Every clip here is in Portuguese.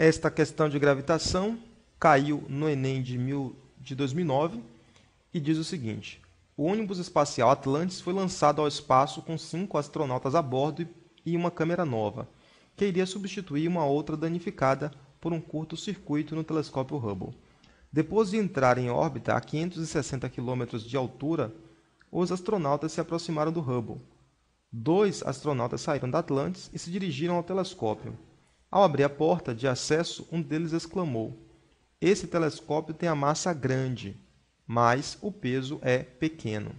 Esta questão de gravitação caiu no Enem de, mil, de 2009 e diz o seguinte: o ônibus espacial Atlantis foi lançado ao espaço com cinco astronautas a bordo e uma câmera nova, que iria substituir uma outra danificada por um curto-circuito no telescópio Hubble. Depois de entrar em órbita a 560 km de altura, os astronautas se aproximaram do Hubble. Dois astronautas saíram da Atlantis e se dirigiram ao telescópio. Ao abrir a porta de acesso, um deles exclamou: Esse telescópio tem a massa grande, mas o peso é pequeno.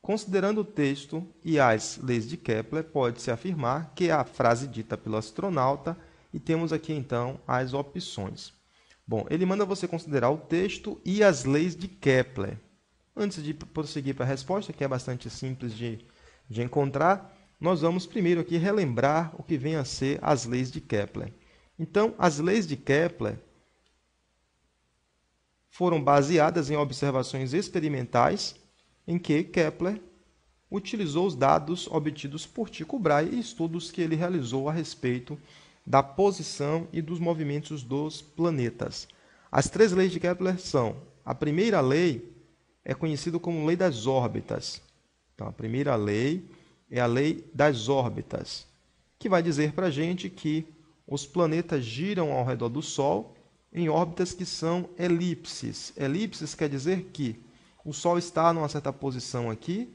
Considerando o texto e as leis de Kepler, pode-se afirmar que é a frase dita pelo astronauta, e temos aqui então as opções. Bom, ele manda você considerar o texto e as leis de Kepler. Antes de prosseguir para a resposta, que é bastante simples de, de encontrar, nós vamos primeiro aqui relembrar o que vem a ser as leis de Kepler. Então, as leis de Kepler foram baseadas em observações experimentais em que Kepler utilizou os dados obtidos por Tycho Brahe e estudos que ele realizou a respeito da posição e dos movimentos dos planetas. As três leis de Kepler são: a primeira lei é conhecida como lei das órbitas. Então, a primeira lei é a lei das órbitas, que vai dizer para a gente que os planetas giram ao redor do Sol em órbitas que são elipses. Elipses quer dizer que o Sol está numa certa posição aqui,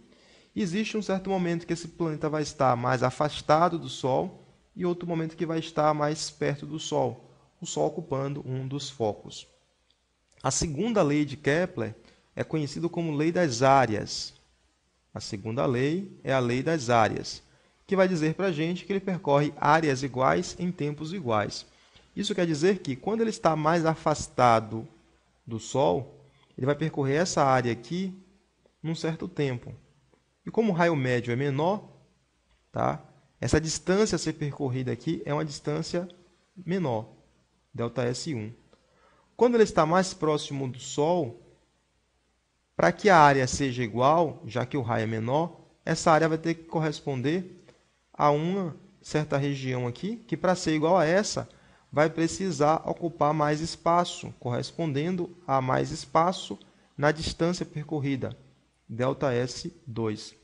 existe um certo momento que esse planeta vai estar mais afastado do Sol e outro momento que vai estar mais perto do Sol, o Sol ocupando um dos focos. A segunda lei de Kepler é conhecida como lei das áreas. A segunda lei é a lei das áreas, que vai dizer para a gente que ele percorre áreas iguais em tempos iguais. Isso quer dizer que quando ele está mais afastado do Sol, ele vai percorrer essa área aqui num certo tempo. E como o raio médio é menor, tá? essa distância a ser percorrida aqui é uma distância menor, ΔS1. Quando ele está mais próximo do Sol, para que a área seja igual, já que o raio é menor, essa área vai ter que corresponder a uma certa região aqui, que para ser igual a essa, vai precisar ocupar mais espaço, correspondendo a mais espaço na distância percorrida, ΔS2.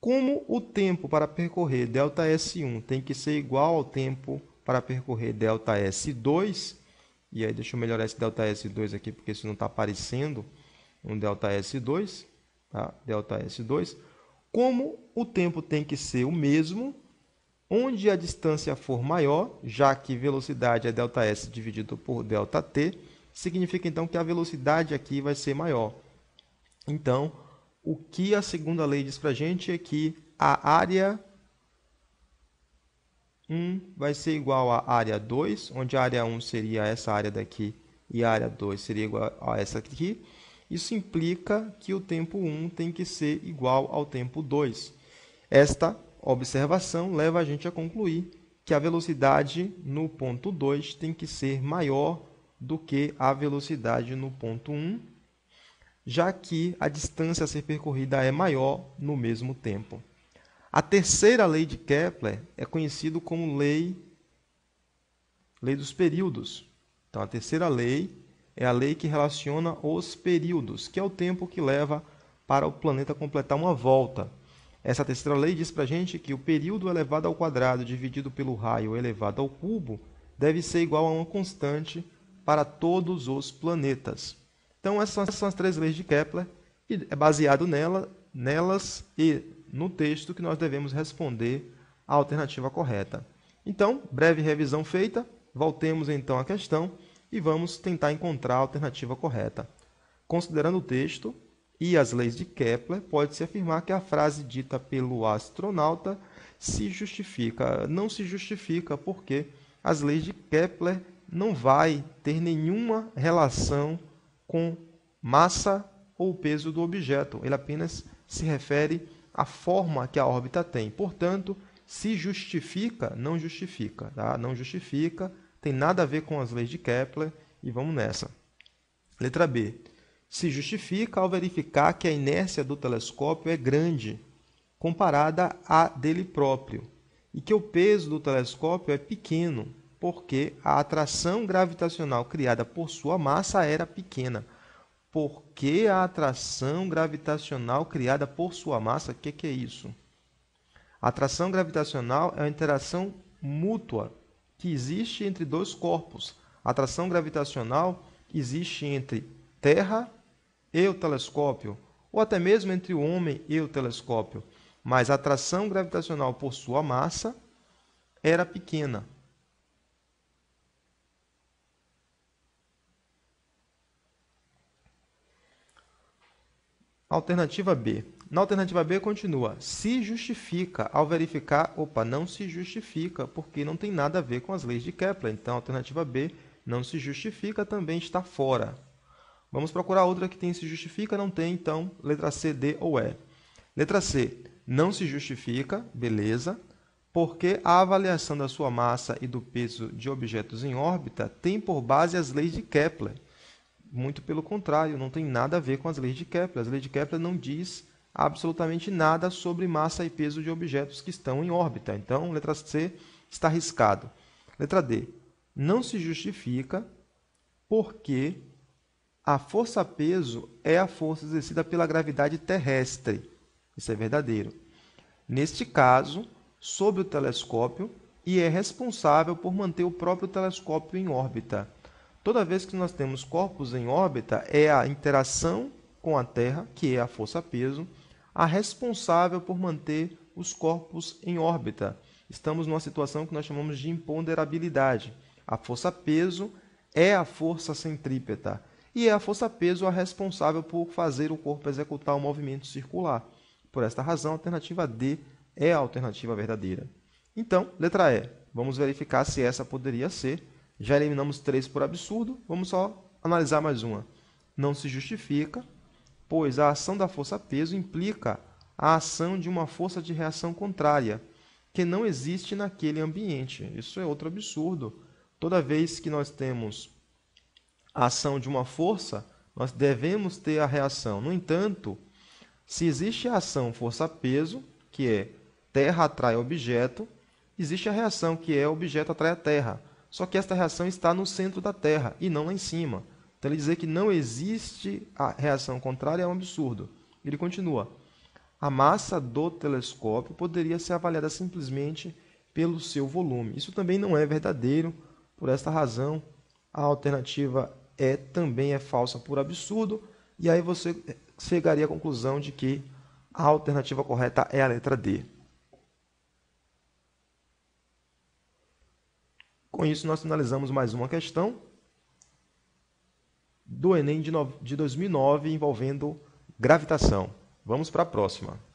Como o tempo para percorrer ΔS1 tem que ser igual ao tempo para percorrer ΔS2, e aí deixa eu melhorar esse ΔS2 aqui porque isso não está aparecendo, um delta S2, tá? delta S2, como o tempo tem que ser o mesmo, onde a distância for maior, já que velocidade é delta S dividido por delta T, significa então que a velocidade aqui vai ser maior. Então, o que a segunda lei diz para a gente é que a área 1 vai ser igual à área 2, onde a área 1 seria essa área daqui e a área 2 seria igual a essa aqui. Isso implica que o tempo 1 tem que ser igual ao tempo 2. Esta observação leva a gente a concluir que a velocidade no ponto 2 tem que ser maior do que a velocidade no ponto 1, já que a distância a ser percorrida é maior no mesmo tempo. A terceira lei de Kepler é conhecida como lei, lei dos períodos. Então, a terceira lei é a lei que relaciona os períodos, que é o tempo que leva para o planeta completar uma volta. Essa terceira lei diz para a gente que o período elevado ao quadrado dividido pelo raio elevado ao cubo deve ser igual a uma constante para todos os planetas. Então, essas são as três leis de Kepler, e é baseado nela, nelas e no texto que nós devemos responder a alternativa correta. Então, breve revisão feita, voltemos então à questão e vamos tentar encontrar a alternativa correta. Considerando o texto e as leis de Kepler, pode-se afirmar que a frase dita pelo astronauta se justifica. Não se justifica porque as leis de Kepler não vai ter nenhuma relação com massa ou peso do objeto. Ele apenas se refere à forma que a órbita tem. Portanto, se justifica, não justifica, tá? Não justifica tem nada a ver com as leis de Kepler e vamos nessa. Letra B. Se justifica ao verificar que a inércia do telescópio é grande comparada à dele próprio e que o peso do telescópio é pequeno, porque a atração gravitacional criada por sua massa era pequena. Por que a atração gravitacional criada por sua massa? O que, que é isso? A atração gravitacional é uma interação mútua que existe entre dois corpos, a atração gravitacional que existe entre Terra e o telescópio, ou até mesmo entre o homem e o telescópio. Mas a atração gravitacional por sua massa era pequena. Alternativa B. Na alternativa B continua, se justifica ao verificar, opa, não se justifica, porque não tem nada a ver com as leis de Kepler. Então, a alternativa B não se justifica também está fora. Vamos procurar outra que tem se justifica, não tem, então, letra C, D ou E. Letra C, não se justifica, beleza, porque a avaliação da sua massa e do peso de objetos em órbita tem por base as leis de Kepler. Muito pelo contrário, não tem nada a ver com as leis de Kepler. As leis de Kepler não diz absolutamente nada sobre massa e peso de objetos que estão em órbita. Então, letra C está arriscado. Letra D. Não se justifica porque a força-peso é a força exercida pela gravidade terrestre. Isso é verdadeiro. Neste caso, sobre o telescópio e é responsável por manter o próprio telescópio em órbita. Toda vez que nós temos corpos em órbita, é a interação com a Terra, que é a força-peso, a responsável por manter os corpos em órbita. Estamos numa situação que nós chamamos de imponderabilidade. A força-peso é a força centrípeta e é a força-peso a responsável por fazer o corpo executar o um movimento circular. Por esta razão, a alternativa D é a alternativa verdadeira. Então, letra E. Vamos verificar se essa poderia ser. Já eliminamos três por absurdo, vamos só analisar mais uma. Não se justifica, pois a ação da força-peso implica a ação de uma força de reação contrária, que não existe naquele ambiente. Isso é outro absurdo. Toda vez que nós temos a ação de uma força, nós devemos ter a reação. No entanto, se existe a ação força-peso, que é terra atrai objeto, existe a reação que é objeto atrai a terra. Só que esta reação está no centro da terra e não lá em cima. Então, ele dizer que não existe a reação contrária é um absurdo. Ele continua: a massa do telescópio poderia ser avaliada simplesmente pelo seu volume. Isso também não é verdadeiro. Por esta razão, a alternativa é também é falsa por absurdo. E aí você chegaria à conclusão de que a alternativa correta é a letra D. Com isso, nós finalizamos mais uma questão do Enem de, no... de 2009 envolvendo gravitação. Vamos para a próxima.